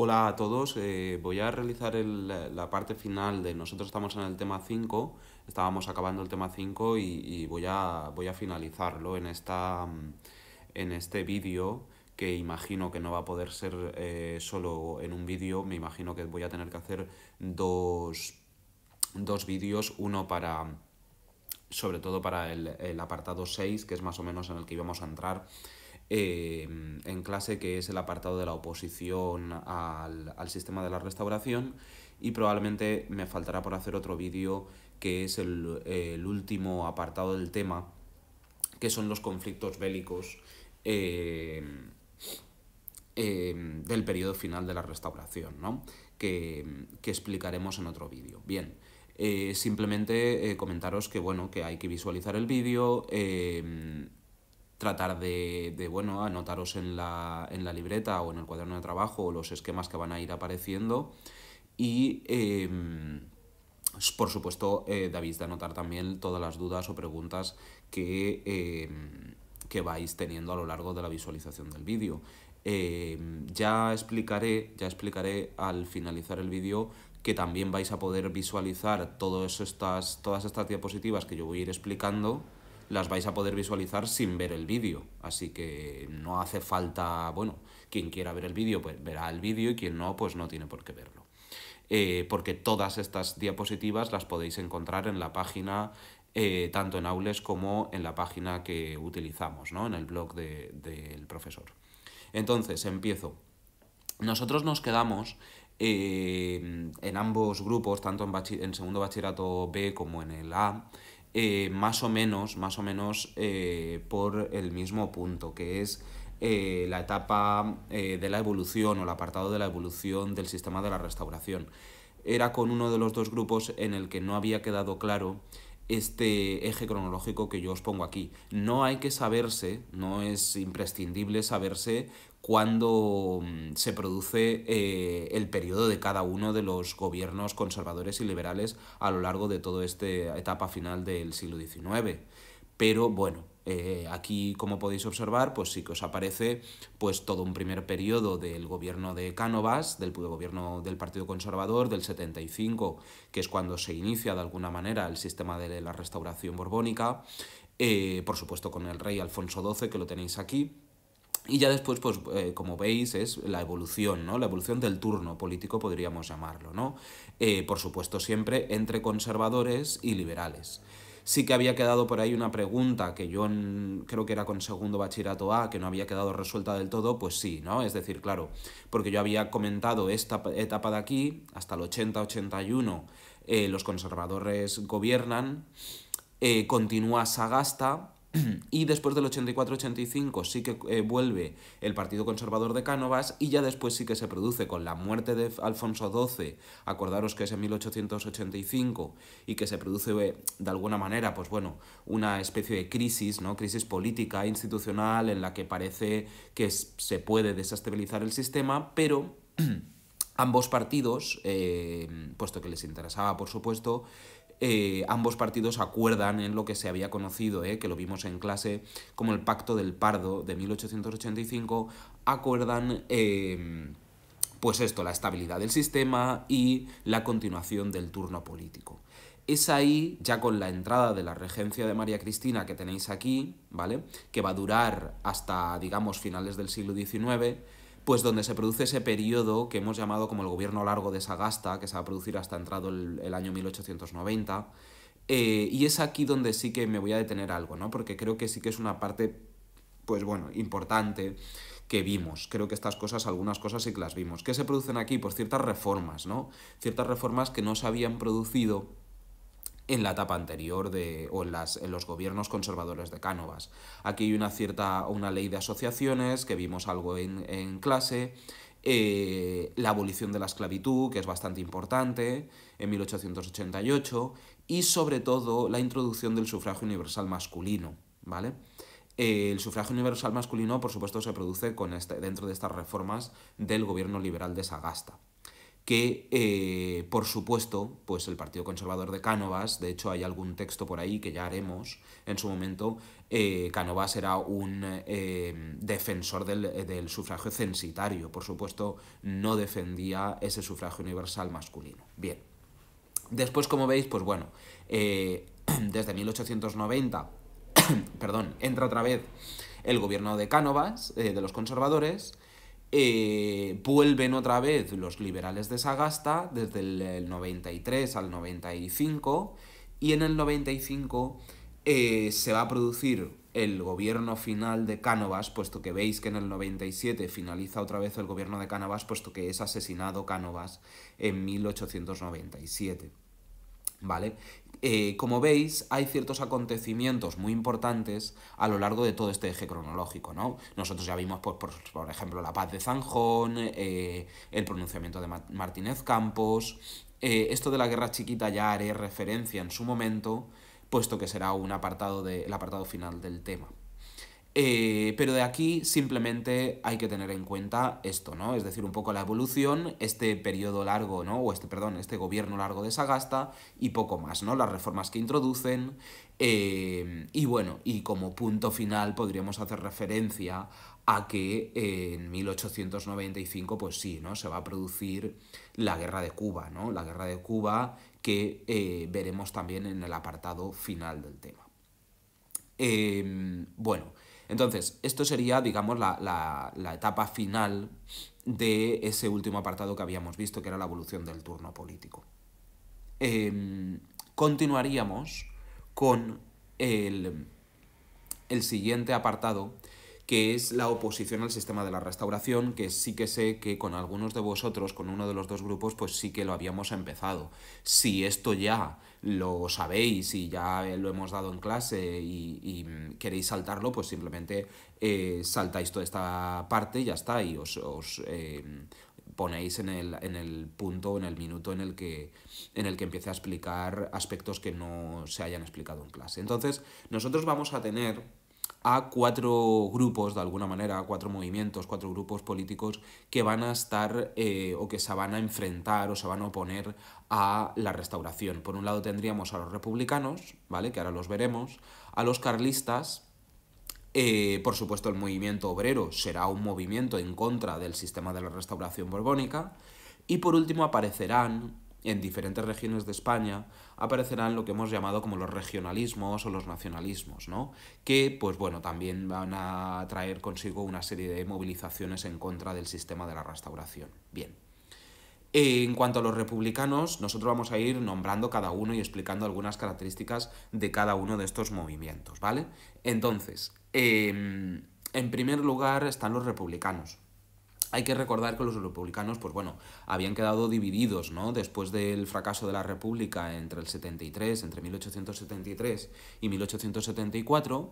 Hola a todos, eh, voy a realizar la parte final de nosotros estamos en el tema 5, estábamos acabando el tema 5 y, voy, a, voy a finalizarlo en, esta, mm, en este vídeo que imagino que no va a poder ser eh, solo en un vídeo, me imagino que voy a tener que hacer dos, vídeos, uno para sobre todo para el, el apartado 6, que es más o menos en el que íbamos a entrar, Em, en clase, que es el apartado de la oposición al, sistema de la restauración. Y probablemente me faltará por hacer otro vídeo que es el, último apartado del tema, que son los conflictos bélicos em, em, del periodo final de la restauración, ¿no? que, que explicaremos en otro vídeo. Bien, eh, simplemente eh, comentaros que, bueno, que hay que visualizar el vídeo, tratar de, bueno, anotaros en la, en la libreta o en el cuaderno de trabajo o los esquemas que van a ir apareciendo y... Em, por supuesto, eh, debéis de anotar también todas las dudas o preguntas que, em, que vais teniendo a lo largo de la visualización del vídeo. Em, ya, explicaré, ya explicaré al finalizar el vídeo que también vais a poder visualizar todas estas, todas estas diapositivas que yo voy a ir explicando las vais a poder visualizar sin ver el vídeo. Así que no hace falta, bueno, quien quiera ver el vídeo, pues verá el vídeo y quien no, pues no tiene por qué verlo. Eh, porque todas estas diapositivas las podéis encontrar en la página, eh, tanto en Aules como en la página que utilizamos, ¿no? en el blog del profesor. Entonces, empiezo. Nosotros nos quedamos eh, en ambos grupos, tanto en, en segundo bachillerato B como en el A, eh, más o menos, más o menos eh, por el mismo punto, que es eh, la etapa de la evolución o el apartado de la evolución del sistema de la restauración. Era con uno de los dos grupos en el que no había quedado claro este eje cronológico que yo os pongo aquí. No hay que saberse, no es imprescindible saberse cuándo mm, se produce eh, el periodo de cada uno de los gobiernos conservadores y liberales a lo largo de toda esta etapa final del siglo XIX. Pero bueno, eh, aquí, como podéis observar, pues sí que os aparece pues, todo un primer periodo del gobierno de Cánovas, del gobierno del Partido Conservador, del 75, que es cuando se inicia de alguna manera el sistema de la restauración borbónica, eh, por supuesto con el rey Alfonso XII, que lo tenéis aquí, y ya después, pues, eh, como veis, es la evolución, ¿no? La evolución del turno político, podríamos llamarlo, ¿no? por supuesto, siempre entre conservadores y liberales. Sí que había quedado por ahí una pregunta que yo creo que era con segundo bachillerato A, que no había quedado resuelta del todo, pues sí, ¿no? Es decir, claro, porque yo había comentado esta etapa de aquí, hasta el 80-81, eh, los conservadores gobiernan, eh, continúa Sagasta, Y después del 84-85 sí que eh, vuelve el Partido Conservador de Cánovas y ya después sí que se produce con la muerte de Alfonso XII, acordaros que es en 1885 y que se produce eh, de alguna manera, pues bueno, una especie de crisis, ¿no? Crisis política, institucional, en la que parece que se puede desestabilizar el sistema, pero ambos partidos, eh, puesto que les interesaba, por supuesto, eh, ambos partidos acuerdan en lo que se había conocido, eh, que lo vimos en clase, como el Pacto del Pardo de 1885, acuerdan... Em, pues esto, la estabilidad del sistema y la continuación del turno político. Es ahí, ya con la entrada de la regencia de María Cristina que tenéis aquí, ¿vale? Que va a durar hasta, digamos, finales del siglo XIX, pues donde se produce ese periodo que hemos llamado como el gobierno largo de Sagasta, que se va a producir hasta entrado el, año 1890. Eh, y es aquí donde sí que me voy a detener algo, ¿no? Porque creo que sí que es una parte, pues bueno, importante que vimos. Creo que estas cosas, algunas cosas sí que las vimos. ¿Qué se producen aquí? Pues ciertas reformas, ¿no? Ciertas reformas que no se habían producido en la etapa anterior de, o en, las, en los gobiernos conservadores de Cánovas. Aquí hay una cierta una ley de asociaciones que vimos algo en, clase, eh, la abolición de la esclavitud, que es bastante importante, en 1888, y sobre todo la introducción del sufragio universal masculino, ¿vale? Eh, el sufragio universal masculino, por supuesto, se produce con este, dentro de estas reformas del gobierno liberal de Sagasta que, eh, por supuesto, pues el Partido Conservador de Cánovas, de hecho hay algún texto por ahí que ya haremos en su momento, eh, Cánovas era un eh, defensor del, del sufragio censitario, por supuesto no defendía ese sufragio universal masculino. Bien, después como veis, pues bueno, desde 1890, perdón, entra otra vez el gobierno de Cánovas, de los conservadores, eh, vuelven otra vez los liberales de Sagasta desde el 93 al 95 y en el 95 eh, se va a producir el gobierno final de Cánovas, puesto que veis que en el 97 finaliza otra vez el gobierno de Cánovas, puesto que es asesinado Cánovas en 1897. ¿Vale? Eh, como veis, hay ciertos acontecimientos muy importantes a lo largo de todo este eje cronológico, Nosotros ya vimos, pues, por, ejemplo, la paz de Zanjón, eh, el pronunciamiento de Martínez Campos. Eh, esto de la guerra chiquita ya haré referencia en su momento, puesto que será un apartado el apartado final del tema. Eh, pero de aquí simplemente hay que tener en cuenta esto, ¿no? Es decir, un poco la evolución, este periodo largo, ¿no? O este, perdón, este gobierno largo de Sagasta y poco más, ¿no? Las reformas que introducen. Eh, y bueno, y como punto final podríamos hacer referencia a que en 1895, pues sí, ¿no? Se va a producir la guerra de Cuba, ¿no? La guerra de Cuba que eh, veremos también en el apartado final del tema. bueno. Entonces, esto sería, digamos, la, la, etapa final de ese último apartado que habíamos visto, que era la evolución del turno político. Em, continuaríamos con el siguiente apartado que es la oposición al sistema de la restauración, que sí que sé que con algunos de vosotros, con uno de los dos grupos, pues sí que lo habíamos empezado. Si esto ya lo sabéis y ya eh, lo hemos dado en clase y, mm, queréis saltarlo, pues simplemente eh, saltáis toda esta parte y ya está, y os, eh, ponéis en el, en el punto, en el minuto en el que en el que empiece a explicar aspectos que no se hayan explicado en clase. Entonces, nosotros vamos a tener a cuatro grupos, de alguna manera, cuatro movimientos, cuatro grupos políticos que van a estar eh, o que se van a enfrentar o se van a oponer a la restauración. Por un lado tendríamos a los republicanos, ¿vale? Que ahora los veremos, a los carlistas, eh, por supuesto, el movimiento obrero será un movimiento en contra del sistema de la restauración borbónica. Y por último aparecerán en diferentes regiones de España aparecerán lo que hemos llamado como los regionalismos o los nacionalismos, ¿no? Que, pues bueno, también van a traer consigo una serie de movilizaciones en contra del sistema de la restauración. Bien. En cuanto a los republicanos, nosotros vamos a ir nombrando cada uno y explicando algunas características de cada uno de estos movimientos, ¿vale? Entonces, em, en primer lugar están los republicanos. Hay que recordar que los republicanos, pues bueno, habían quedado divididos, ¿no? Después del fracaso de la República entre el 73, entre 1873 y 1874,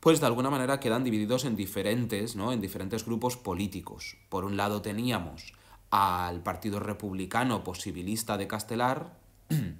pues de alguna manera quedan divididos en diferentes, ¿no? En diferentes grupos políticos. Por un lado teníamos al Partido Republicano Posibilista de Castelar,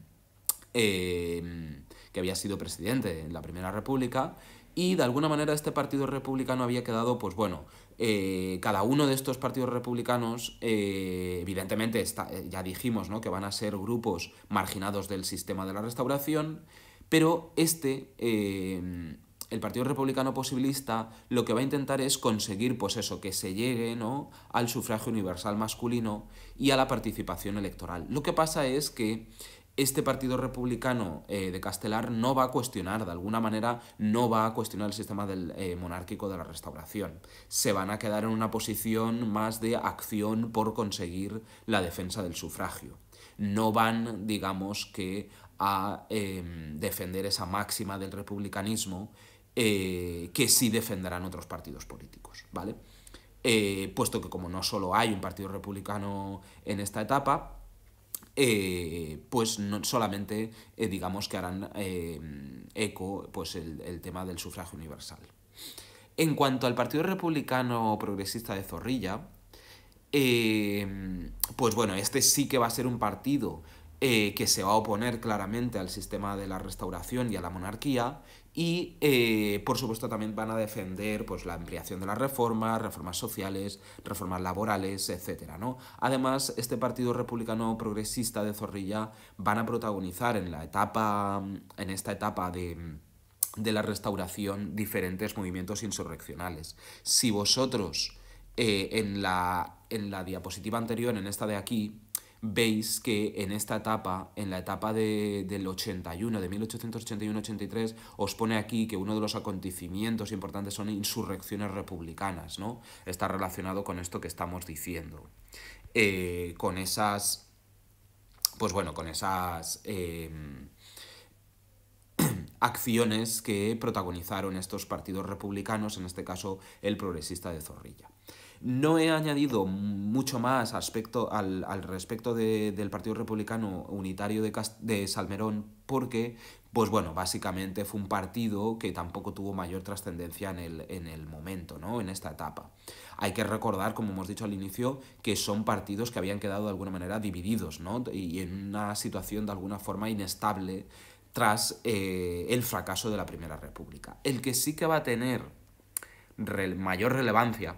em, que había sido presidente en la Primera República, y de alguna manera este Partido Republicano había quedado, pues bueno, eh, cada uno de estos partidos republicanos, eh, evidentemente, eh, ya dijimos ¿no? que van a ser grupos marginados del sistema de la restauración, pero este, el Partido Republicano Posibilista, lo que va a intentar es conseguir, pues eso, que se llegue ¿no? al sufragio universal masculino y a la participación electoral. Lo que pasa es que este partido republicano eh, de Castelar no va a cuestionar, de alguna manera, no va a cuestionar el sistema del, eh, monárquico de la restauración. Se van a quedar en una posición más de acción por conseguir la defensa del sufragio. No van, digamos, que a em, defender esa máxima del republicanismo eh, que sí defenderán otros partidos políticos, ¿vale? puesto que como no solo hay un partido republicano en esta etapa, eh, pues no solamente eh, digamos que harán eh, eco pues el, el, tema del sufragio universal. En cuanto al Partido Republicano Progresista de Zorrilla, pues bueno, este sí que va a ser un partido que se va a oponer claramente al sistema de la restauración y a la monarquía y eh, por supuesto también van a defender pues, la ampliación de las reformas, reformas sociales, reformas laborales, etc. ¿no? Además, este Partido Republicano Progresista de Zorrilla van a protagonizar en, la etapa, en esta etapa de, la restauración diferentes movimientos insurreccionales. Si vosotros eh, en, la, en la diapositiva anterior, en esta de aquí, veis que en esta etapa, en la etapa de, del 81, de 1881-83, os pone aquí que uno de los acontecimientos importantes son insurrecciones republicanas, ¿no? Está relacionado con esto que estamos diciendo. Eh, con esas. Pues bueno, con esas. Em, acciones que protagonizaron estos partidos republicanos, en este caso el progresista de Zorrilla. No he añadido mucho más aspecto al, respecto del Partido Republicano Unitario de, Salmerón porque, pues bueno, básicamente fue un partido que tampoco tuvo mayor trascendencia en el, en el momento, ¿no? En esta etapa. Hay que recordar, como hemos dicho al inicio, que son partidos que habían quedado de alguna manera divididos, ¿no? Y en una situación de alguna forma inestable tras eh, el fracaso de la Primera República. El que sí que va a tener mayor relevancia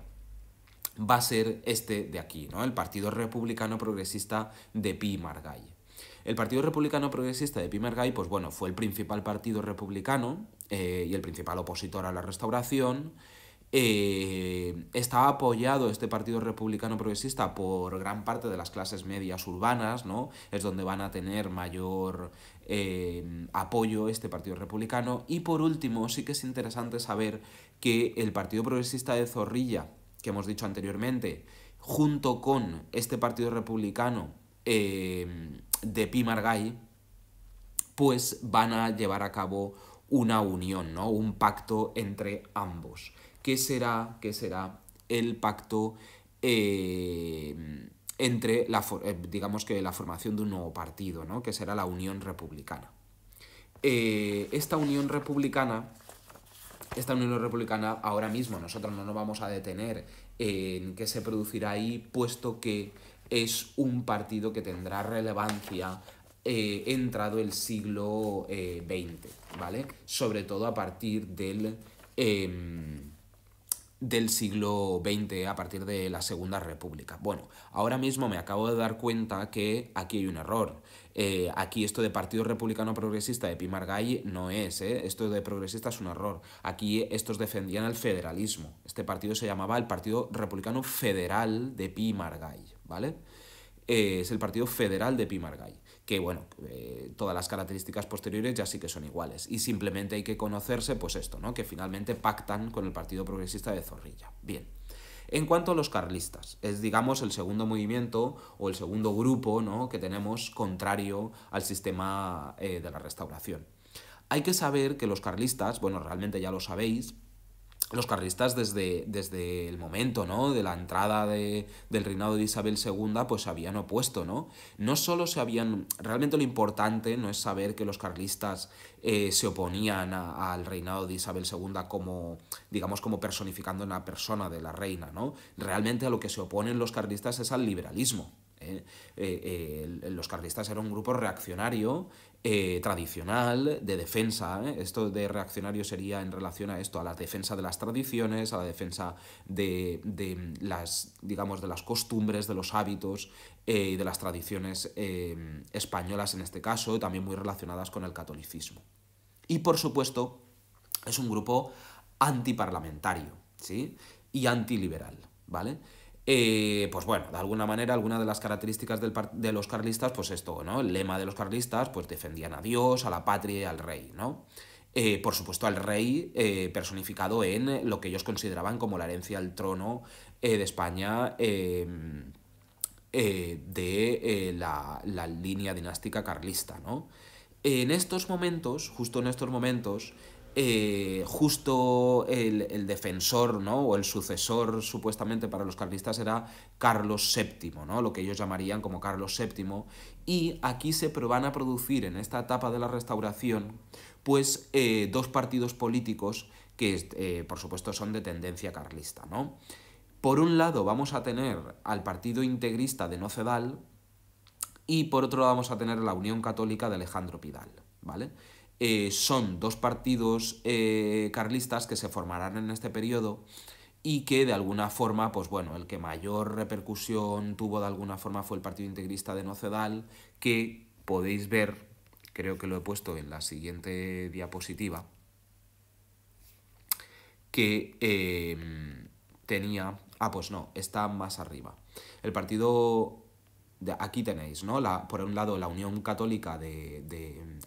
va a ser este de aquí, ¿no? El Partido Republicano Progresista de Pi El Partido Republicano Progresista de Pi Margall, pues bueno, fue el principal partido republicano eh, y el principal opositor a la restauración. Estaba eh, está apoyado este Partido Republicano Progresista por gran parte de las clases medias urbanas, ¿no? Es donde van a tener mayor eh, apoyo este Partido Republicano. Y por último, sí que es interesante saber que el Partido Progresista de Zorrilla, que hemos dicho anteriormente, junto con este partido republicano eh, de Pi pues van a llevar a cabo una unión, ¿no? un pacto entre ambos. ¿Qué será, qué será el pacto eh, entre la, eh, digamos que la formación de un nuevo partido, que será la Unión Republicana? esta Unión Republicana esta Unión Republicana ahora mismo. Nosotros no nos vamos a detener en qué se producirá ahí, puesto que es un partido que tendrá relevancia eh, entrado el siglo XX, eh, ¿vale? Sobre todo a partir del, em, del siglo XX, a partir de la Segunda República. Bueno, ahora mismo me acabo de dar cuenta que aquí hay un error. Eh, aquí esto de Partido Republicano Progresista de Pimar no es, eh. esto de progresista es un error. Aquí estos defendían al federalismo. Este partido se llamaba el Partido Republicano Federal de Pimar ¿vale? Eh, es el Partido Federal de Pimar que bueno, eh, todas las características posteriores ya sí que son iguales. Y simplemente hay que conocerse, pues esto, ¿no? Que finalmente pactan con el Partido Progresista de Zorrilla. Bien. En cuanto a los carlistas, es digamos el segundo movimiento o el segundo grupo ¿no? que tenemos contrario al sistema eh, de la restauración. Hay que saber que los carlistas, bueno, realmente ya lo sabéis, los carlistas desde, desde el momento, ¿no? De la entrada de, del reinado de Isabel II, pues se habían opuesto, ¿no? No solo se habían... Realmente lo importante no es saber que los carlistas eh, se oponían al reinado de Isabel II como, digamos, como personificando una persona de la reina, ¿no? Realmente a lo que se oponen los carlistas es al liberalismo. ¿eh? Eh, los carlistas eran un grupo reaccionario eh, tradicional, de defensa. ¿eh? Esto de reaccionario sería en relación a esto, a la defensa de las tradiciones, a la defensa de, las, digamos, de las costumbres, de los hábitos eh, y de las tradiciones españolas en este caso, también muy relacionadas con el catolicismo. Y por supuesto, es un grupo antiparlamentario, ¿sí? Y antiliberal, ¿vale? Eh, pues bueno, de alguna manera, alguna de las características de los carlistas, pues esto, ¿no? El lema de los carlistas, pues defendían a Dios, a la patria y al rey, ¿no? Eh, por supuesto, al rey eh, personificado en lo que ellos consideraban como la herencia al trono de España em, de la, la, línea dinástica carlista, ¿no? En estos momentos, justo en estos momentos, eh, justo el, defensor, ¿no? O el sucesor, supuestamente, para los carlistas era Carlos VII, ¿no? Lo que ellos llamarían como Carlos VII. Y aquí se van a producir, en esta etapa de la restauración, pues eh, dos partidos políticos que, eh, por supuesto, son de tendencia carlista, ¿no? Por un lado vamos a tener al partido integrista de Nocedal, y por otro lado vamos a tener la Unión Católica de Alejandro Pidal, ¿vale? Eh, son dos partidos eh, carlistas que se formarán en este periodo y que de alguna forma, pues bueno, el que mayor repercusión tuvo de alguna forma fue el Partido Integrista de Nocedal, que podéis ver, creo que lo he puesto en la siguiente diapositiva, que em, tenía... Ah, pues no, está más arriba. El partido... De, aquí tenéis, ¿no? La, por un lado, la Unión Católica de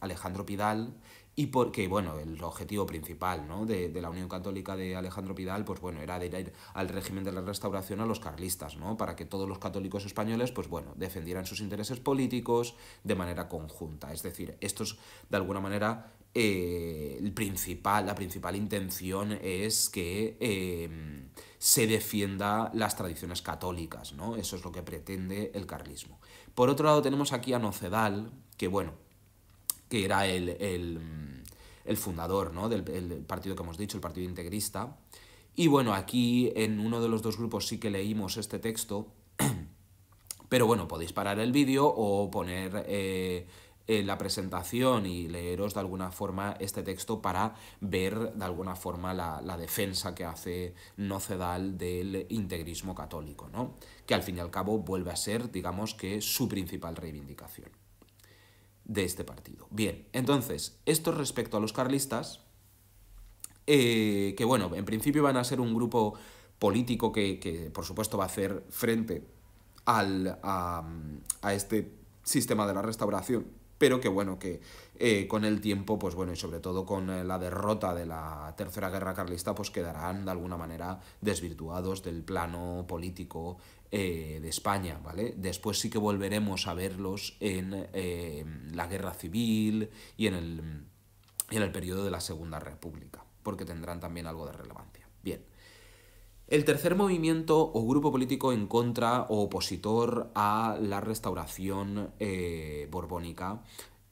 Alejandro Pidal, y porque, bueno, el objetivo principal ¿no? de, la Unión Católica de Alejandro Pidal, pues bueno, era de al régimen de la restauración a los carlistas, ¿no? Para que todos los católicos españoles, pues bueno, defendieran sus intereses políticos de manera conjunta. Es decir, esto es, de alguna manera, eh, el principal, la principal intención es que em, se defienda las tradiciones católicas, ¿no? Eso es lo que pretende el carlismo. Por otro lado, tenemos aquí a Nocedal, que bueno, que era el, fundador del partido que hemos dicho, el Partido Integrista. Y bueno, aquí en uno de los dos grupos sí que leímos este texto, pero bueno, podéis parar el vídeo o poner... Eh, en la presentación y leeros de alguna forma este texto para ver de alguna forma la, defensa que hace Nocedal del integrismo católico, ¿no? que al fin y al cabo vuelve a ser, digamos que, su principal reivindicación de este partido. Bien, entonces, esto respecto a los carlistas, eh, que bueno, en principio van a ser un grupo político que, por supuesto va a hacer frente al, a, este sistema de la restauración, pero que bueno, que eh, con el tiempo, pues bueno, y sobre todo con eh, la derrota de la Tercera Guerra Carlista, pues quedarán de alguna manera desvirtuados del plano político eh, de España, ¿vale? Después sí que volveremos a verlos en eh, la Guerra Civil y en el, periodo de la Segunda República, porque tendrán también algo de relevancia. Bien. El tercer movimiento o grupo político en contra o opositor a la restauración eh, borbónica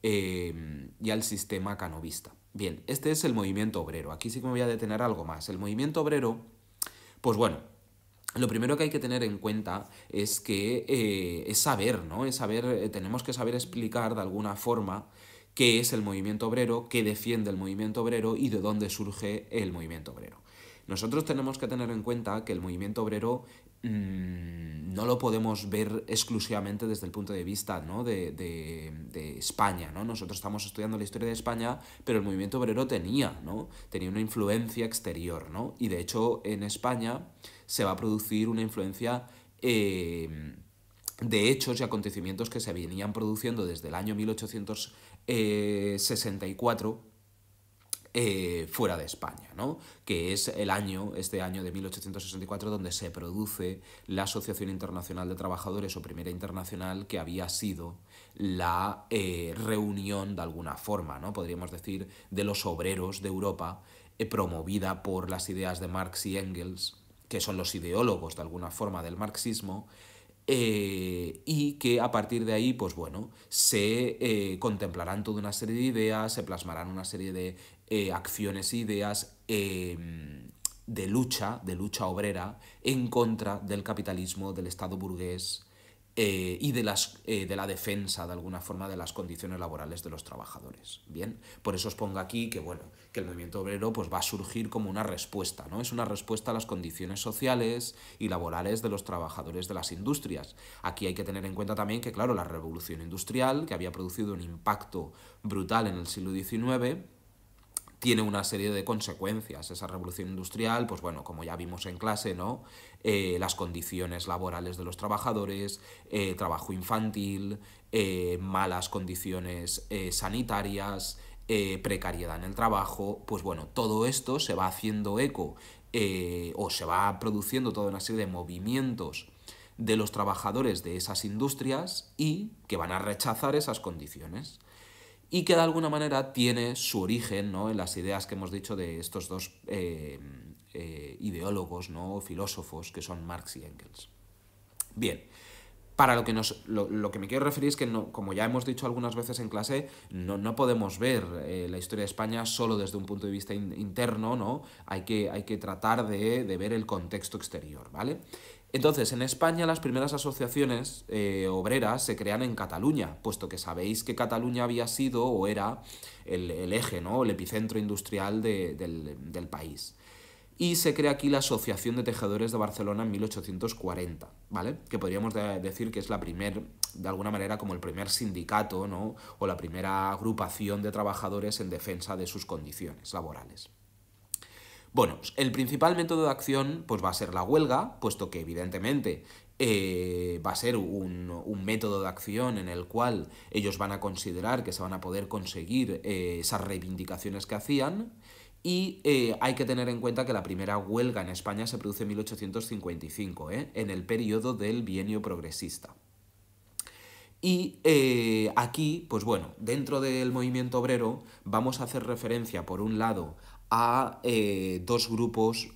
y al sistema canovista. Bien, este es el movimiento obrero. Aquí sí que me voy a detener algo más. El movimiento obrero, pues bueno, lo primero que hay que tener en cuenta es que eh, es saber, ¿no? Es saber, eh, tenemos que saber explicar de alguna forma qué es el movimiento obrero, qué defiende el movimiento obrero y de dónde surge el movimiento obrero. Nosotros tenemos que tener en cuenta que el movimiento obrero mm, no lo podemos ver exclusivamente desde el punto de vista ¿no? de, de, de, España. ¿no? Nosotros estamos estudiando la historia de España, pero el movimiento obrero tenía, ¿no? tenía una influencia exterior. ¿no? Y de hecho en España se va a producir una influencia eh, de hechos y acontecimientos que se venían produciendo desde el año 1864 eh, fuera de España, que es el año, este año de 1864, donde se produce la Asociación Internacional de Trabajadores o Primera Internacional, que había sido la eh, reunión de alguna forma, ¿no? podríamos decir, de los obreros de Europa, promovida por las ideas de Marx y Engels que son los ideólogos de alguna forma del marxismo, eh, y que a partir de ahí, pues bueno, se eh, contemplarán toda una serie de ideas, se plasmarán una serie de eh, acciones e ideas em, de lucha, de lucha obrera, en contra del capitalismo, del Estado burgués y de, las, de la defensa, de alguna forma, de las condiciones laborales de los trabajadores. Bien, por eso os pongo aquí que, bueno, que el movimiento obrero pues, va a surgir como una respuesta, ¿no? Es una respuesta a las condiciones sociales y laborales de los trabajadores de las industrias. Aquí hay que tener en cuenta también que, claro, la revolución industrial, que había producido un impacto brutal en el siglo XIX, tiene una serie de consecuencias. Esa revolución industrial, pues bueno, como ya vimos en clase, ¿no? Eh, las condiciones laborales de los trabajadores, eh, trabajo infantil, eh, malas condiciones sanitarias, eh, precariedad en el trabajo, pues bueno, todo esto se va haciendo eco eh, o se va produciendo toda una serie de movimientos de los trabajadores de esas industrias y que van a rechazar esas condiciones y que de alguna manera tiene su origen ¿no? en las ideas que hemos dicho de estos dos eh, ideólogos, ¿no? filósofos, que son Marx y Engels. Bien, para lo que nos lo, que me quiero referir es que no, como ya hemos dicho algunas veces en clase no, podemos ver eh, la historia de España solo desde un punto de vista interno no hay que, hay que tratar de, ver el contexto exterior vale entonces, en España las primeras asociaciones eh, obreras se crean en Cataluña, puesto que sabéis que Cataluña había sido o era el, eje, ¿no? el epicentro industrial del, del país y se crea aquí la Asociación de Tejedores de Barcelona en 1840, ¿vale? Que podríamos decir que es la primera, de alguna manera, como el primer sindicato, O la primera agrupación de trabajadores en defensa de sus condiciones laborales. Bueno, el principal método de acción pues, va a ser la huelga, puesto que evidentemente eh, va a ser un, método de acción en el cual ellos van a considerar que se van a poder conseguir eh, esas reivindicaciones que hacían y eh, hay que tener en cuenta que la primera huelga en España se produce en 1855, ¿eh? en el periodo del bienio progresista. Y eh, aquí, pues bueno, dentro del movimiento obrero vamos a hacer referencia, por un lado, a eh, dos grupos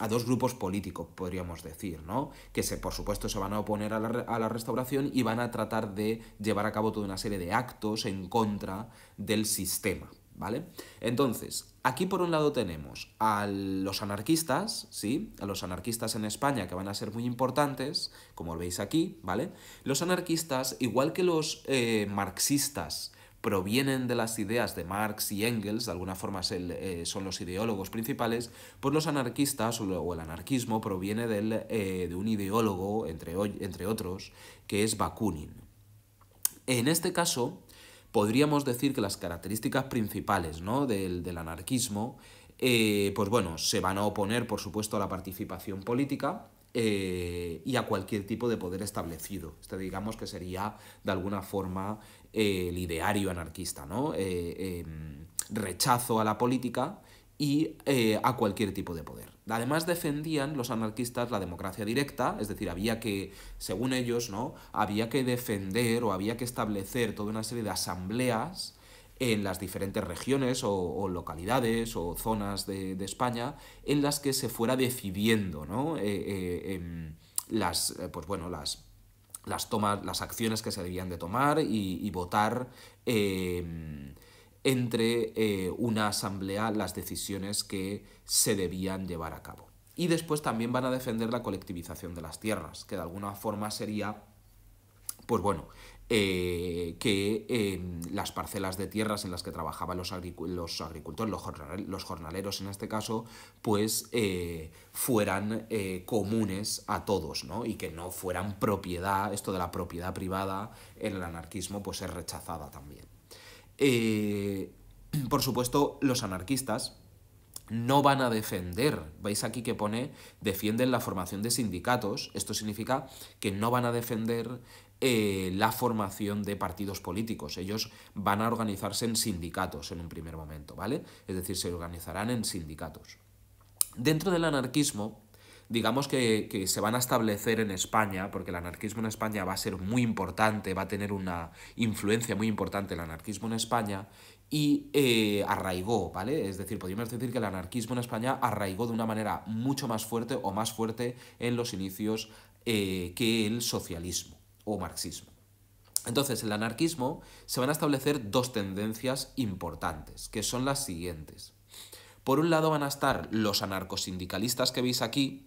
a dos grupos políticos podríamos decir no que se por supuesto se van a oponer a la, a la, restauración y van a tratar de llevar a cabo toda una serie de actos en contra del sistema ¿vale? Entonces, aquí por un lado tenemos a los anarquistas, ¿sí? A los anarquistas en España que van a ser muy importantes, como veis aquí, ¿vale? Los anarquistas, igual que los eh, marxistas, provienen de las ideas de Marx y Engels, de alguna forma eh, son los ideólogos principales, pues los anarquistas o el anarquismo proviene eh, de un ideólogo, entre, entre otros, que es Bakunin. En este caso, podríamos decir que las características principales del, anarquismo, eh, pues bueno, se van a oponer, por supuesto, a la participación política, eh, y a cualquier tipo de poder establecido. Este digamos que sería de alguna forma eh, el ideario anarquista, ¿no? Em, rechazo a la política y a cualquier tipo de poder. Además defendían los anarquistas la democracia directa, es decir, había que, según ellos, ¿no? había que defender o había que establecer toda una serie de asambleas en las diferentes regiones o, localidades o zonas de, España en las que se fuera decidiendo ¿no? Eh, eh, em, las, eh, pues bueno, las, las, tomas, las acciones que se debían de tomar y, y votar em, entre eh, una asamblea las decisiones que se debían llevar a cabo. Y después también van a defender la colectivización de las tierras, que de alguna forma sería, pues bueno, eh, que em, las parcelas de tierras en las que trabajaban los, agricultores, los, jornaleros en este caso, pues eh, fueran comunes a todos, ¿no? Y que no fueran propiedad, esto de la propiedad privada en el anarquismo, pues es rechazada también. Eh, por supuesto, los anarquistas no van a defender, veis aquí que pone, defienden la formación de sindicatos, esto significa que no van a defender eh, la formación de partidos políticos. Ellos van a organizarse en sindicatos en un primer momento, ¿vale? Es decir, se organizarán en sindicatos. Dentro del anarquismo, digamos que, se van a establecer en España, porque el anarquismo en España va a ser muy importante, va a tener una influencia muy importante el anarquismo en España, y eh, arraigó, ¿vale? Es decir, podríamos decir que el anarquismo en España arraigó de una manera mucho más fuerte o más fuerte en los inicios eh, que el socialismo o marxismo. Entonces, el anarquismo se van a establecer dos tendencias importantes, que son las siguientes. Por un lado van a estar los anarcosindicalistas que veis aquí,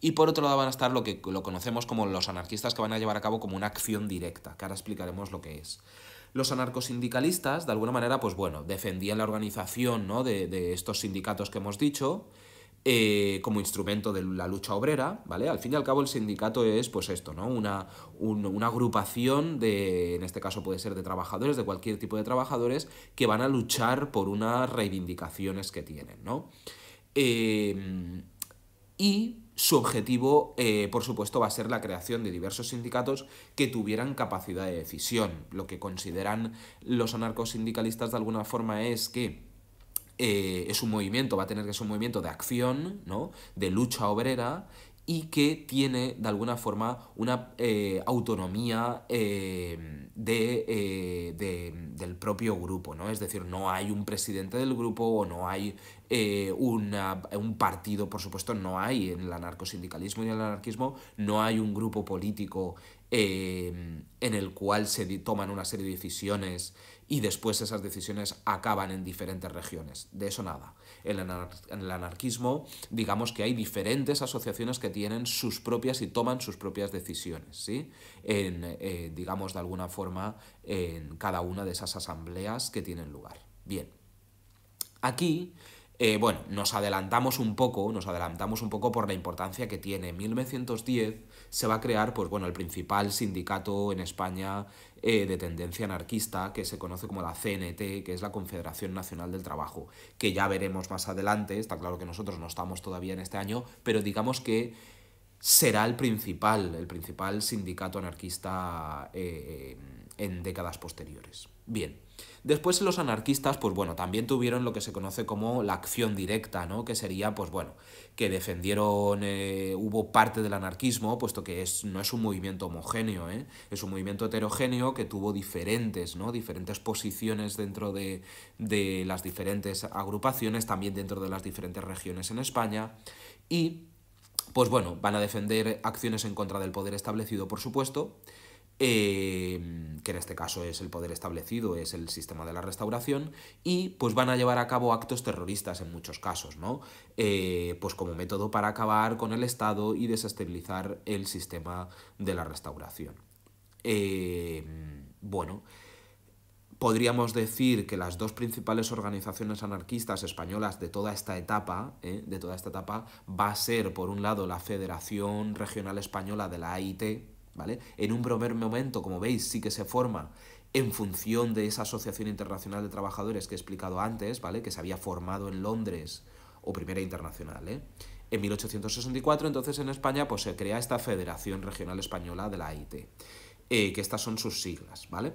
y por otro lado van a estar lo que lo conocemos como los anarquistas que van a llevar a cabo como una acción directa, que ahora explicaremos lo que es. Los anarcosindicalistas, de alguna manera, pues bueno, defendían la organización de, estos sindicatos que hemos dicho eh, como instrumento de la lucha obrera, ¿vale? Al fin y al cabo el sindicato es, pues esto, ¿no? Una, agrupación de, en este caso puede ser de trabajadores, de cualquier tipo de trabajadores, que van a luchar por unas reivindicaciones que tienen, ¿no? Eh, y su objetivo, eh, por supuesto, va a ser la creación de diversos sindicatos que tuvieran capacidad de decisión. Lo que consideran los anarcosindicalistas de alguna forma es que eh, es un movimiento, va a tener que ser un movimiento de acción, ¿no? de lucha obrera y que tiene de alguna forma una eh, autonomía de, del propio grupo, ¿no? Es decir, no hay un presidente del grupo o no hay eh, un partido, por supuesto, no hay en el anarcosindicalismo y en el anarquismo, no hay un grupo político em, en el cual se toman una serie de decisiones y después esas decisiones acaban en diferentes regiones. De eso nada. En el, anarquismo, digamos que hay diferentes asociaciones que tienen sus propias y toman sus propias decisiones, ¿sí? En, eh, digamos, de alguna forma, en cada una de esas asambleas que tienen lugar. Bien. Aquí eh, bueno, nos adelantamos un poco, nos adelantamos un poco por la importancia que tiene. En 1910 se va a crear, pues bueno, el principal sindicato en España eh, de tendencia anarquista, que se conoce como la CNT, que es la Confederación Nacional del Trabajo, que ya veremos más adelante, está claro que nosotros no estamos todavía en este año, pero digamos que será el principal, el principal sindicato anarquista. Eh, en décadas posteriores. Bien, después los anarquistas, pues bueno, también tuvieron lo que se conoce como la acción directa, ¿no? Que sería, pues bueno, que defendieron, eh, hubo parte del anarquismo, puesto que es, no es un movimiento homogéneo, ¿eh? es un movimiento heterogéneo que tuvo diferentes, ¿no? Diferentes posiciones dentro de, de las diferentes agrupaciones, también dentro de las diferentes regiones en España, y pues bueno, van a defender acciones en contra del poder establecido, por supuesto, Em, que en este caso es el poder establecido, es el sistema de la restauración, y pues van a llevar a cabo actos terroristas en muchos casos, ¿no? Eh, pues como método para acabar con el Estado y desestabilizar el sistema de la restauración. Em, bueno, podríamos decir que las dos principales organizaciones anarquistas españolas de toda esta etapa, ¿eh? de toda esta etapa, va a ser, por un lado, la Federación Regional Española de la AIT, ¿vale? En un primer momento, como veis, sí que se forma en función de esa Asociación Internacional de Trabajadores que he explicado antes, ¿vale? Que se había formado en Londres, o Primera Internacional, ¿eh? En 1864, entonces en España, pues se crea esta Federación Regional Española de la AIT, eh, que estas son sus siglas, ¿vale?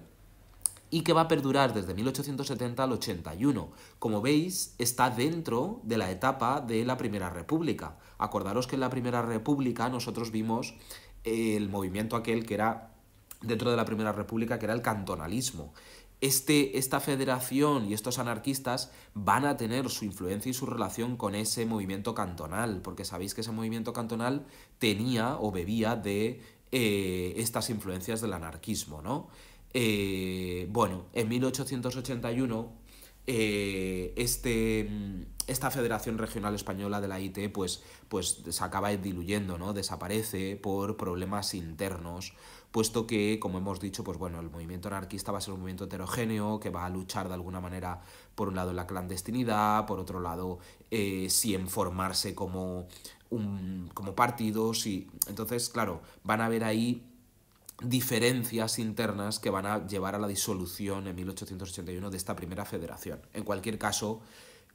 y que va a perdurar desde 1870 al 81. Como veis, está dentro de la etapa de la Primera República. Acordaros que en la Primera República nosotros vimos el movimiento aquel que era dentro de la Primera República, que era el cantonalismo. Este, esta federación y estos anarquistas van a tener su influencia y su relación con ese movimiento cantonal, porque sabéis que ese movimiento cantonal tenía o bebía de eh, estas influencias del anarquismo, ¿no? Eh, bueno, en 1881 eh, este, mm, esta Federación Regional Española de la IT pues, pues se acaba diluyendo, ¿no? desaparece por problemas internos, puesto que, como hemos dicho, pues bueno, el movimiento anarquista va a ser un movimiento heterogéneo que va a luchar de alguna manera, por un lado, en la clandestinidad, por otro lado, eh, sin formarse como, un, como partidos, entonces, claro, van a haber ahí diferencias internas que van a llevar a la disolución en 1881 de esta primera federación. En cualquier caso,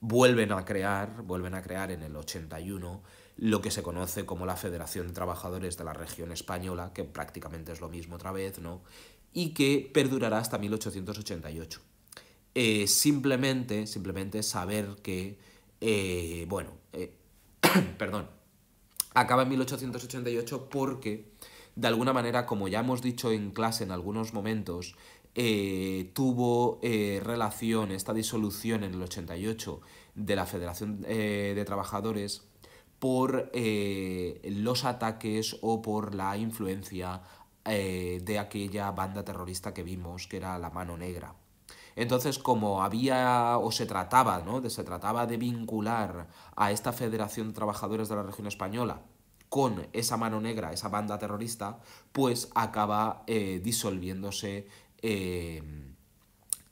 vuelven a crear, vuelven a crear en el 81 lo que se conoce como la Federación de Trabajadores de la Región Española, que prácticamente es lo mismo otra vez, ¿no? Y que perdurará hasta 1888. Eh, simplemente, simplemente saber que, eh, bueno, eh, perdón, acaba en 1888 porque de alguna manera, como ya hemos dicho en clase en algunos momentos, eh, tuvo eh, relación esta disolución en el 88 de la Federación eh, de Trabajadores por los ataques o por la influencia de aquella banda terrorista que vimos, que era la mano negra. Entonces, como había o se trataba, ¿no? se trataba de vincular a esta Federación de Trabajadores de la Región Española con esa mano negra, esa banda terrorista, pues acaba eh, disolviéndose eh,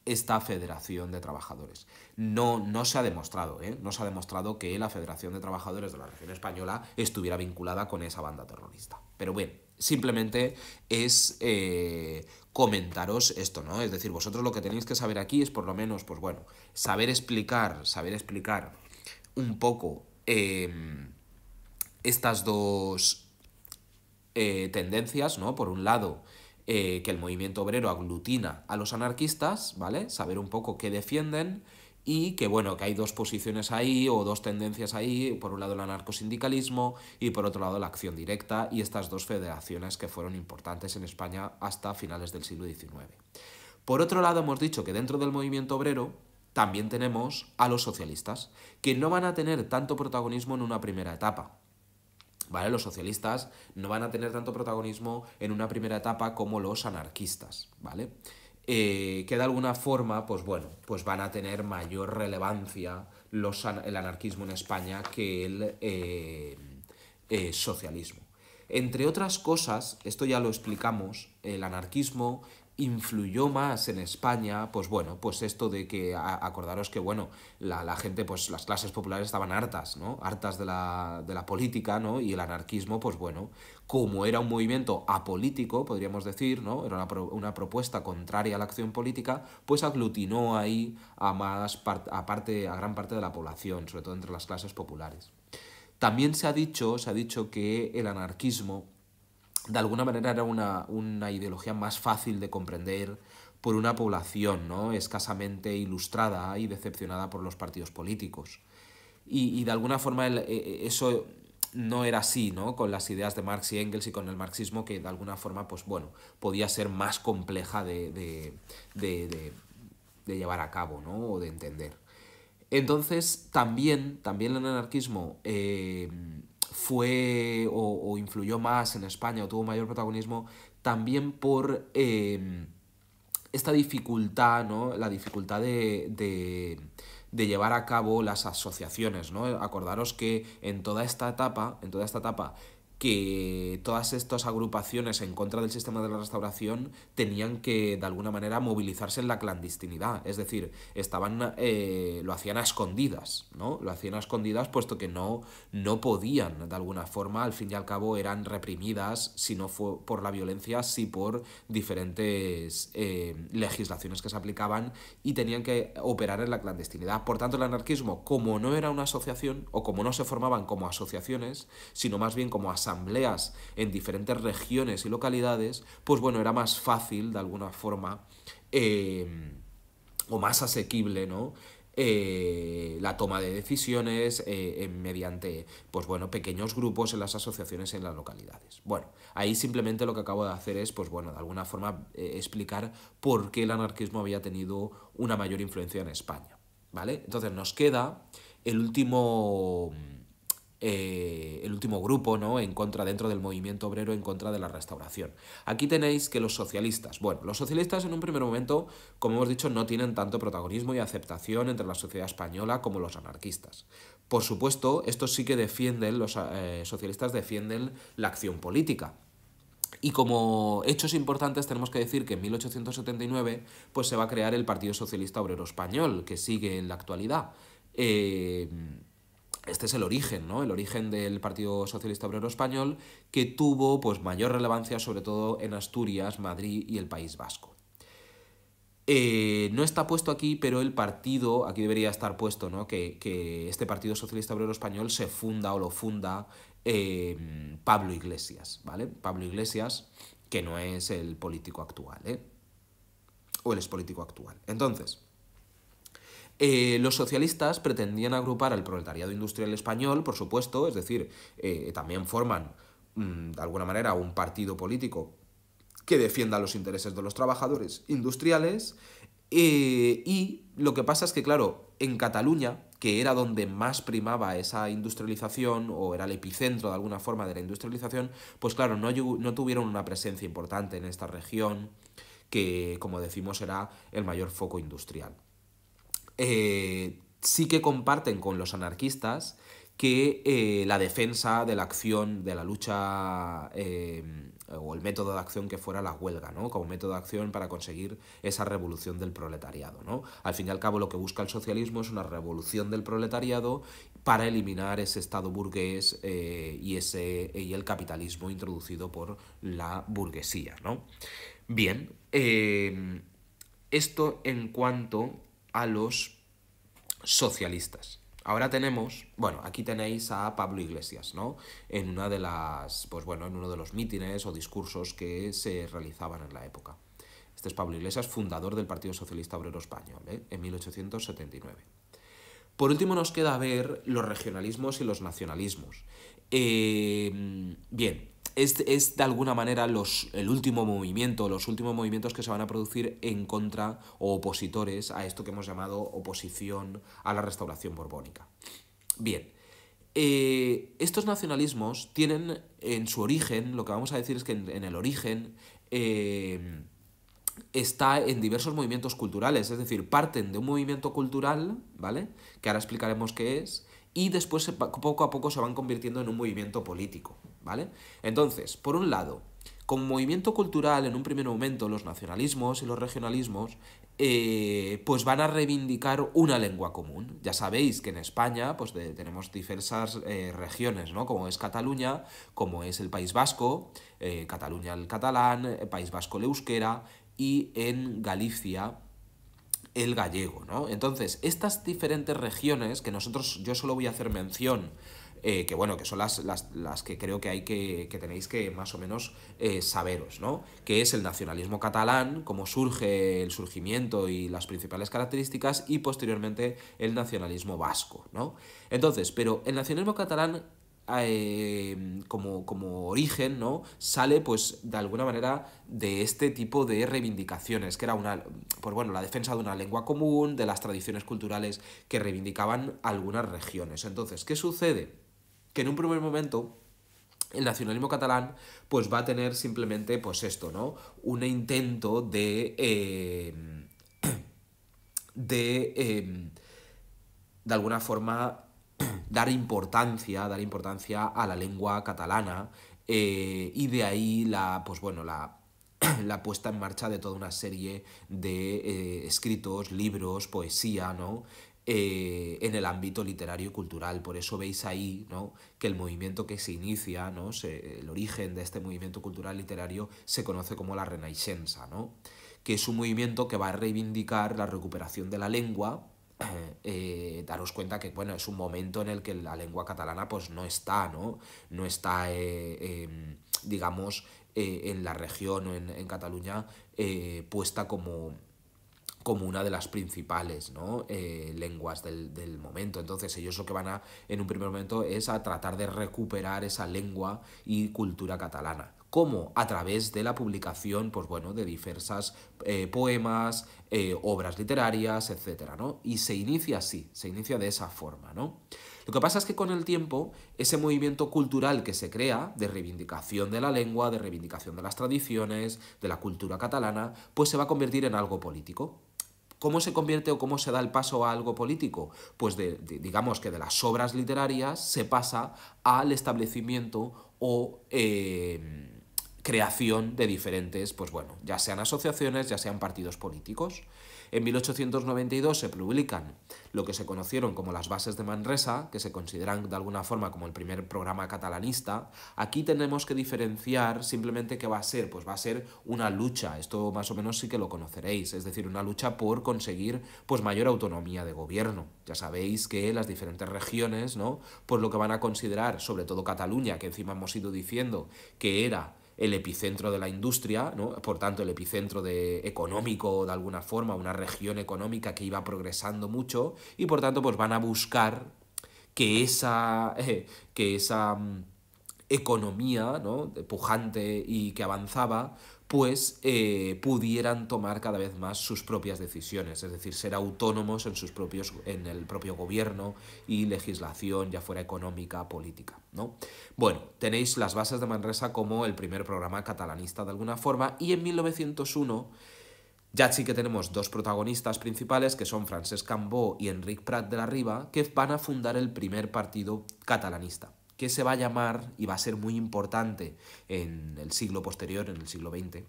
esta Federación de Trabajadores. No, no se ha demostrado, ¿eh? No se ha demostrado que la Federación de Trabajadores de la Región Española estuviera vinculada con esa banda terrorista. Pero bueno, simplemente es eh, comentaros esto, ¿no? Es decir, vosotros lo que tenéis que saber aquí es por lo menos, pues bueno, saber explicar, saber explicar un poco em, estas dos eh, tendencias, ¿no? Por un lado, eh, que el movimiento obrero aglutina a los anarquistas, ¿vale? Saber un poco qué defienden y que, bueno, que hay dos posiciones ahí o dos tendencias ahí, por un lado el anarcosindicalismo y por otro lado la acción directa y estas dos federaciones que fueron importantes en España hasta finales del siglo XIX. Por otro lado, hemos dicho que dentro del movimiento obrero también tenemos a los socialistas, que no van a tener tanto protagonismo en una primera etapa, ¿vale? Los socialistas no van a tener tanto protagonismo en una primera etapa como los anarquistas, ¿vale? Eh, que de alguna forma, pues bueno, pues van a tener mayor relevancia los, el anarquismo en España que el eh, eh, socialismo. Entre otras cosas, esto ya lo explicamos, el anarquismo influyó más en España, pues bueno, pues esto de que acordaros que bueno, la, gente, pues las clases populares estaban hartas, ¿no? Hartas de la, política, ¿no? Y el anarquismo, pues bueno, como era un movimiento apolítico, podríamos decir, ¿no? Era una, propuesta contraria a la acción política, pues aglutinó ahí a más a parte, a gran parte de la población, sobre todo entre las clases populares. También se ha dicho, se ha dicho que el anarquismo de alguna manera era una, una, ideología más fácil de comprender por una población ¿no? escasamente ilustrada y decepcionada por los partidos políticos. Y, de alguna forma e, e, eso no era así, ¿no? Con las ideas de Marx y Engels y con el marxismo que de alguna forma, pues bueno, podía ser más compleja de, de, llevar a cabo, ¿no? O de entender. Entonces, también, también el anarquismo eh, fue o, influyó más en España o tuvo mayor protagonismo también por em, esta dificultad, ¿no? La dificultad de, de, de, llevar a cabo las asociaciones, ¿no? Acordaros que en toda esta etapa, en toda esta etapa, que todas estas agrupaciones en contra del sistema de la restauración tenían que de alguna manera movilizarse en la clandestinidad, es decir, estaban eh, lo hacían a escondidas, ¿no? Lo hacían a escondidas puesto que no no podían de alguna forma, al fin y al cabo eran reprimidas si no fue por la violencia, si por diferentes eh, legislaciones que se aplicaban y tenían que operar en la clandestinidad. Por tanto, el anarquismo como no era una asociación o como no se formaban como asociaciones, sino más bien como asambleas en diferentes regiones y localidades, pues bueno, era más fácil de alguna forma eh, o más asequible, ¿no? Eh, la toma de decisiones eh, mediante pues bueno pequeños grupos en las asociaciones en las localidades bueno ahí simplemente lo que acabo de hacer es pues bueno de alguna forma explicar por qué el anarquismo había tenido una mayor influencia en España vale entonces nos queda el último eh, el último grupo, ¿no? En contra, dentro del movimiento obrero, en contra de la restauración. Aquí tenéis que los socialistas, bueno, los socialistas en un primer momento, como hemos dicho, no tienen tanto protagonismo y aceptación entre la sociedad española como los anarquistas. Por supuesto, estos sí que defienden, los eh, socialistas defienden la acción política. Y como hechos importantes tenemos que decir que en 1879 pues, se va a crear el Partido Socialista Obrero Español, que sigue en la actualidad. Eh, este es el origen, ¿no? El origen del Partido Socialista Obrero Español, que tuvo pues, mayor relevancia, sobre todo en Asturias, Madrid y el País Vasco. Eh, no está puesto aquí, pero el partido, aquí debería estar puesto, ¿no? Que, este Partido Socialista Obrero Español se funda o lo funda eh, Pablo Iglesias, ¿vale? Pablo Iglesias, que no es el político actual, ¿eh? O el es político actual. Entonces. Eh, los socialistas pretendían agrupar al proletariado industrial español, por supuesto, es decir, eh, también forman mm, de alguna manera un partido político que defienda los intereses de los trabajadores industriales. Eh, y lo que pasa es que, claro, en Cataluña, que era donde más primaba esa industrialización o era el epicentro de alguna forma de la industrialización, pues claro, no, no tuvieron una presencia importante en esta región que, como decimos, era el mayor foco industrial. Eh, sí que comparten con los anarquistas que eh, la defensa de la acción, de la lucha eh, o el método de acción que fuera la huelga, ¿no? como método de acción para conseguir esa revolución del proletariado. ¿no? Al fin y al cabo lo que busca el socialismo es una revolución del proletariado para eliminar ese Estado burgués y, ese, y el capitalismo introducido por la burguesía. ¿no? Bien, esto en cuanto a los socialistas. Ahora tenemos, bueno, aquí tenéis a Pablo Iglesias, ¿no? En una de las, pues bueno, en uno de los mítines o discursos que se realizaban en la época. Este es Pablo Iglesias, fundador del Partido Socialista Obrero Español, ¿eh? en 1879. Por último nos queda ver los regionalismos y los nacionalismos. Eh, bien, es, este es, de alguna manera los, el último movimiento, los últimos movimientos que se van a producir en contra o opositores a esto que hemos llamado oposición a la restauración borbónica. Bien, eh, estos nacionalismos tienen en su origen, lo que vamos a decir es que en, el origen eh, está en diversos movimientos culturales, es decir, parten de un movimiento cultural, ¿vale? Que ahora explicaremos qué es, y después poco a poco se van convirtiendo en un movimiento político. ¿vale? Entonces, por un lado, como movimiento cultural, en un primer momento, los nacionalismos y los regionalismos, eh, pues van a reivindicar una lengua común. Ya sabéis que en España pues tenemos diversas eh, regiones, ¿no? Como es Cataluña, como es el País Vasco, eh, Cataluña el catalán, País Vasco el euskera y en Galicia el gallego, Entonces, estas diferentes regiones, que nosotros, yo solo voy a hacer mención eh, que bueno, que son las, que creo que hay que, que tenéis que más o menos eh, saberos, ¿no? Que es el nacionalismo catalán, cómo surge el surgimiento y las principales características, y posteriormente el nacionalismo vasco, Entonces, pero el nacionalismo catalán eh, como, como, origen, ¿no? Sale, pues, de alguna manera, de este tipo de reivindicaciones, que era una. Pues bueno, la defensa de una lengua común, de las tradiciones culturales que reivindicaban algunas regiones. Entonces, ¿qué sucede? que en un primer momento el nacionalismo catalán pues va a tener simplemente pues esto, ¿no? Un intento de... Em, em, de... alguna forma dar importancia, dar importancia a la lengua catalana eh, y de ahí la, pues bueno, la, puesta en marcha de toda una serie de eh, escritos, libros, poesía, ¿no? Eh, en el ámbito literario y cultural. Por eso veis ahí ¿no? que el movimiento que se inicia, ¿no? el origen de este movimiento cultural literario se conoce como la Renaixença, ¿no? que es un movimiento que va a reivindicar la recuperación de la lengua. Eh, daros cuenta que bueno, es un momento en el que la lengua catalana pues, no está, ¿no? No está, eh, em, digamos, en la región o en, en Cataluña puesta como como una de las principales eh, lenguas del, momento. Entonces ellos lo que van a, en un primer momento, es a tratar de recuperar esa lengua y cultura catalana. ¿Cómo? A través de la publicación, pues bueno, de diversas eh, poemas, eh, obras literarias, etc. Y se inicia así, se inicia de esa forma, ¿no? Lo que pasa es que con el tiempo, ese movimiento cultural que se crea, de reivindicación de la lengua, de reivindicación de las tradiciones, de la cultura catalana, pues se va a convertir en algo político. ¿Cómo se convierte o cómo se da el paso a algo político? Pues digamos que de las obras literarias se pasa al establecimiento o... Em, creación de diferentes, pues bueno, ya sean asociaciones, ya sean partidos políticos. En 1892 se publican lo que se conocieron como las bases de Manresa, que se consideran de alguna forma como el primer programa catalanista. Aquí tenemos que diferenciar simplemente que va a ser, pues va a ser una lucha, esto más o menos sí que lo conoceréis, es decir, una lucha por conseguir pues mayor autonomía de gobierno. Ya sabéis que las diferentes regiones, ¿no? Pues lo que van a considerar, sobre todo Cataluña, que encima hemos ido diciendo que era el epicentro de la industria, por tanto el epicentro económico de alguna forma, una región económica que iba progresando mucho y por tanto pues van a buscar que esa, eh, que esa mm, economía ¿no? pujante y que avanzaba, pues pudieran tomar cada vez más sus propias decisiones, es decir, ser autónomos en, sus propios, en el propio gobierno y legislación, ya fuera económica, política. ¿no? Bueno, tenéis las bases de Manresa como el primer programa catalanista de alguna forma y en 1901 ya sí que tenemos dos protagonistas principales, que son Francesc Cambó y Enric Prat de la Riba, que van a fundar el primer partido catalanista que se va a llamar, y va a ser muy importante en el siglo posterior, en el siglo XX,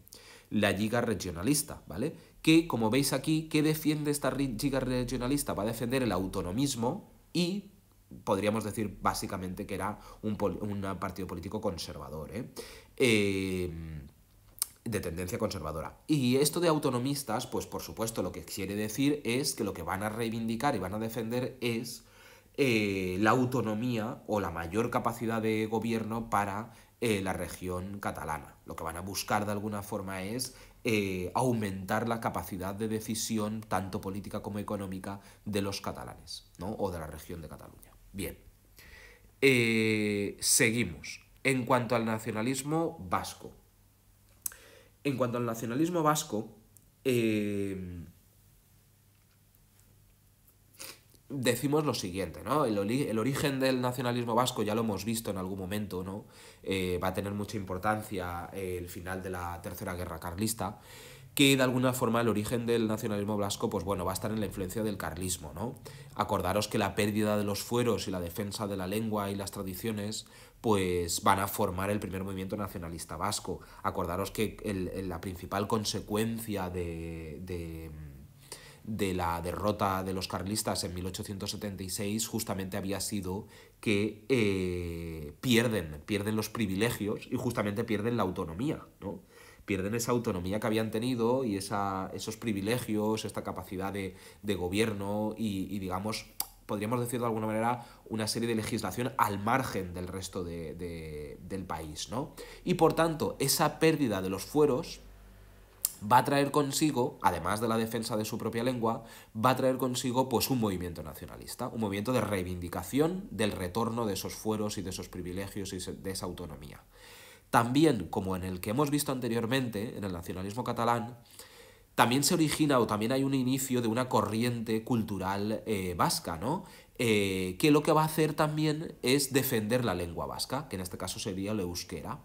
la Liga Regionalista, ¿vale? Que, como veis aquí, ¿qué defiende esta Liga Regionalista? Va a defender el autonomismo y podríamos decir básicamente que era un, partido político conservador, ¿eh? Eh, de tendencia conservadora. Y esto de autonomistas, pues por supuesto lo que quiere decir es que lo que van a reivindicar y van a defender es eh, la autonomía o la mayor capacidad de gobierno para eh, la región catalana. Lo que van a buscar de alguna forma es eh, aumentar la capacidad de decisión, tanto política como económica, de los catalanes o de la región de Cataluña. Bien, seguimos. En cuanto al nacionalismo vasco. En cuanto al nacionalismo vasco, decimos lo siguiente, ¿no? El, origen del nacionalismo vasco ya lo hemos visto en algún momento, ¿no? Eh, va a tener mucha importancia el final de la Tercera Guerra Carlista, que de alguna forma el origen del nacionalismo vasco, pues bueno, va a estar en la influencia del carlismo, ¿no? Acordaros que la pérdida de los fueros y la defensa de la lengua y las tradiciones pues van a formar el primer movimiento nacionalista vasco. Acordaros que la principal consecuencia de de la derrota de los carlistas en 1876 justamente había sido que eh, pierden, pierden los privilegios y justamente pierden la autonomía, ¿no? pierden esa autonomía que habían tenido y esa, esos privilegios, esta capacidad de, gobierno y, digamos, podríamos decir de alguna manera, una serie de legislación al margen del resto del país, ¿no? Y por tanto, esa pérdida de los fueros va a traer consigo, además de la defensa de su propia lengua, va a traer consigo pues un movimiento nacionalista, un movimiento de reivindicación del retorno de esos fueros y de esos privilegios y de esa autonomía. También, como en el que hemos visto anteriormente, en el nacionalismo catalán, también se origina o también hay un inicio de una corriente cultural eh, vasca, ¿no? Eh, que lo que va a hacer también es defender la lengua vasca, que en este caso sería el euskera.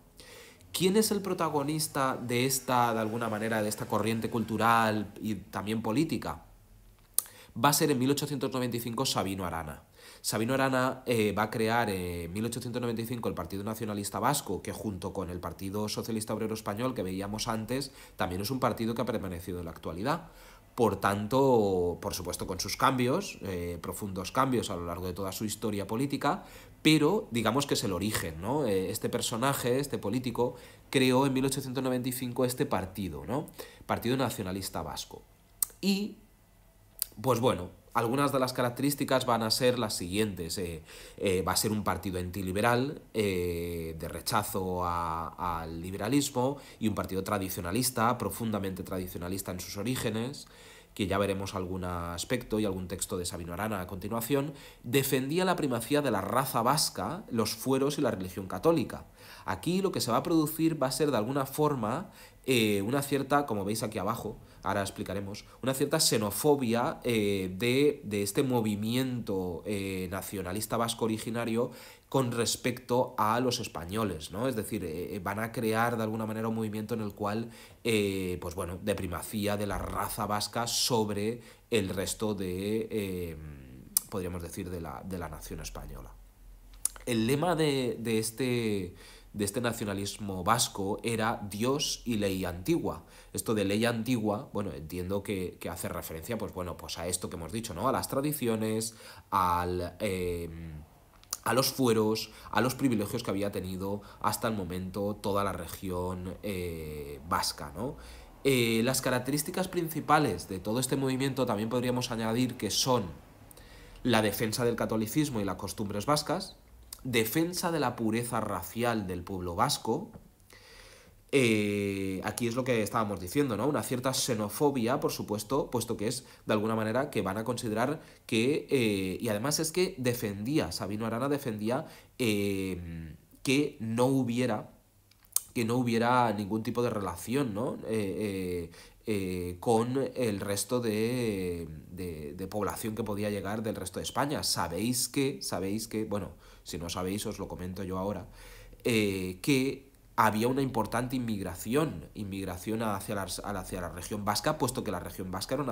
¿Quién es el protagonista de esta, de alguna manera, de esta corriente cultural y también política? Va a ser en 1895 Sabino Arana. Sabino Arana eh, va a crear en 1895 el Partido Nacionalista Vasco, que junto con el Partido Socialista Obrero Español que veíamos antes, también es un partido que ha permanecido en la actualidad por tanto, por supuesto, con sus cambios, eh, profundos cambios a lo largo de toda su historia política, pero digamos que es el origen, ¿no? Eh, este personaje, este político, creó en 1895 este partido, ¿no? Partido Nacionalista Vasco. Y, pues bueno, algunas de las características van a ser las siguientes. Eh, va a ser un partido antiliberal, de rechazo al liberalismo, y un partido tradicionalista, profundamente tradicionalista en sus orígenes que ya veremos algún aspecto y algún texto de Sabino Arana a continuación, defendía la primacía de la raza vasca, los fueros y la religión católica. Aquí lo que se va a producir va a ser de alguna forma eh, una cierta, como veis aquí abajo, ahora explicaremos, una cierta xenofobia eh, de, este movimiento eh, nacionalista vasco originario con respecto a los españoles, ¿no? Es decir, eh, eh, van a crear de alguna manera un movimiento en el cual, eh, pues bueno, de primacía de la raza vasca sobre el resto de, podríamos decir, de la, nación española. El lema de, este de este nacionalismo vasco era Dios y ley antigua. Esto de ley antigua, bueno, entiendo que, hace referencia, pues bueno, pues a esto que hemos dicho, ¿no? A las tradiciones, al a los fueros, a los privilegios que había tenido hasta el momento toda la región eh, vasca, eh, las características principales de todo este movimiento también podríamos añadir que son la defensa del catolicismo y las costumbres vascas, defensa de la pureza racial del pueblo vasco, eh, aquí es lo que estábamos diciendo, ¿no? Una cierta xenofobia, por supuesto, puesto que es de alguna manera que van a considerar que. Eh, y además es que defendía, Sabino Arana defendía em, que no hubiera que no hubiera ningún tipo de relación ¿no? Eh, con el resto de, de, de, población que podía llegar del resto de España. Sabéis que, sabéis que, bueno, si no sabéis os lo comento yo ahora, que había una importante inmigración, inmigración hacia la, hacia la región vasca, puesto que la región vasca era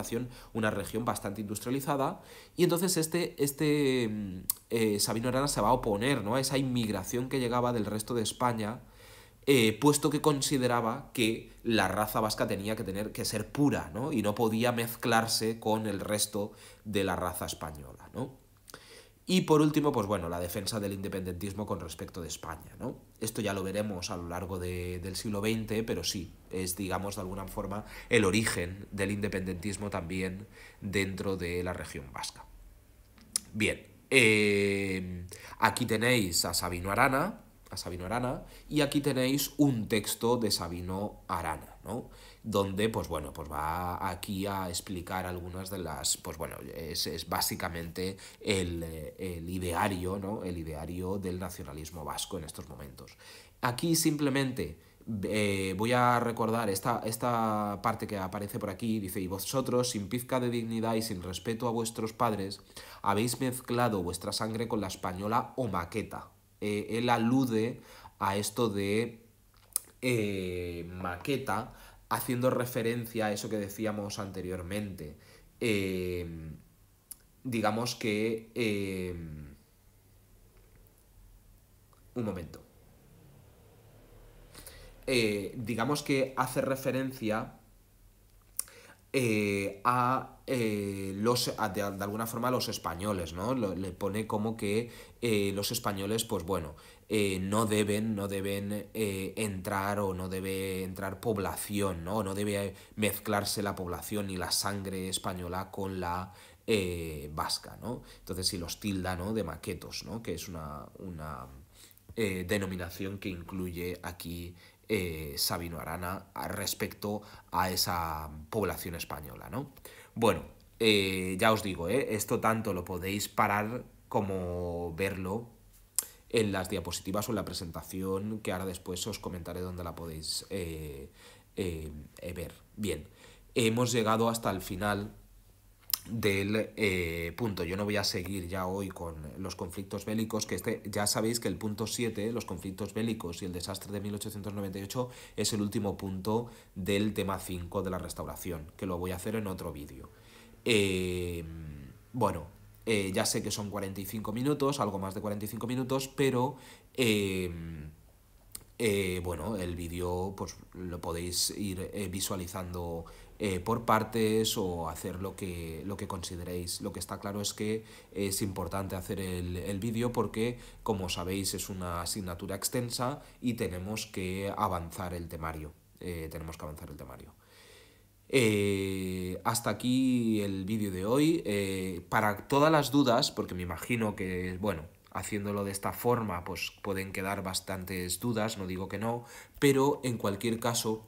una, región bastante industrializada, y entonces este, este mm, eh, Sabino Arana se va a oponer ¿no? a esa inmigración que llegaba del resto de España, eh, puesto que consideraba que la raza vasca tenía que, tener, que ser pura, ¿no? y no podía mezclarse con el resto de la raza española. ¿no? Y por último, pues bueno, la defensa del independentismo con respecto de España, Esto ya lo veremos a lo largo del siglo XX, pero sí, es, digamos, de alguna forma el origen del independentismo también dentro de la región vasca. Bien, eh, aquí tenéis a Sabino Arana, a Sabino Arana, y aquí tenéis un texto de Sabino Arana, Donde, pues bueno, pues va aquí a explicar algunas de las, pues bueno, es, básicamente eh, el, ideario, ¿no? El ideario del nacionalismo vasco en estos momentos. Aquí simplemente eh, voy a recordar esta, esta parte que aparece por aquí, dice, y vosotros, sin pizca de dignidad y sin respeto a vuestros padres, habéis mezclado vuestra sangre con la española o maqueta eh, él alude a esto de eh, maqueta, haciendo referencia a eso que decíamos anteriormente. Eh, digamos que... un momento. digamos que hace referencia eh, a eh, los de, alguna forma a los españoles, ¿no? le pone como que eh, los españoles, pues bueno, no deben, no deben entrar o no debe entrar población, ¿no? No debe mezclarse la población ni la sangre española con la vasca, ¿no? Entonces, si los tilda, ¿no? De maquetos, ¿no? Que es una, una denominación que incluye aquí eh, Sabino Arana respecto a esa población española, ¿no? Bueno, eh, ya os digo, eh, esto tanto lo podéis parar como verlo en las diapositivas o en la presentación que ahora después os comentaré dónde la podéis ver. Bien, hemos llegado hasta el final del eh, punto. Yo no voy a seguir ya hoy con los conflictos bélicos, que este, ya sabéis que el punto 7, los conflictos bélicos y el desastre de 1898, es el último punto del tema 5 de la restauración, que lo voy a hacer en otro vídeo. Eh, bueno, eh, ya sé que son 45 minutos, algo más de 45 minutos, pero... bueno, el vídeo pues lo podéis ir visualizando eh, por partes o hacer lo que, lo que consideréis. Lo que está claro es que es importante hacer el, el vídeo porque, como sabéis, es una asignatura extensa y tenemos que avanzar el temario. Eh, tenemos que avanzar el temario. Eh, hasta aquí el vídeo de hoy. para todas las dudas, porque me imagino que, bueno, haciéndolo de esta forma, pues pueden quedar bastantes dudas, no digo que no, pero en cualquier caso,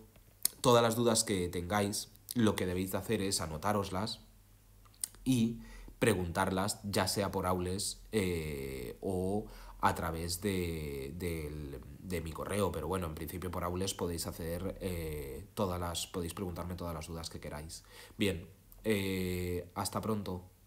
todas las dudas que tengáis, lo que debéis de hacer es anotároslas y preguntarlas ya sea por aules eh, o a través de, mi correo, pero bueno, en principio por aules podéis hacer eh, todas las, podéis preguntarme todas las dudas que queráis. Bien, eh, hasta pronto.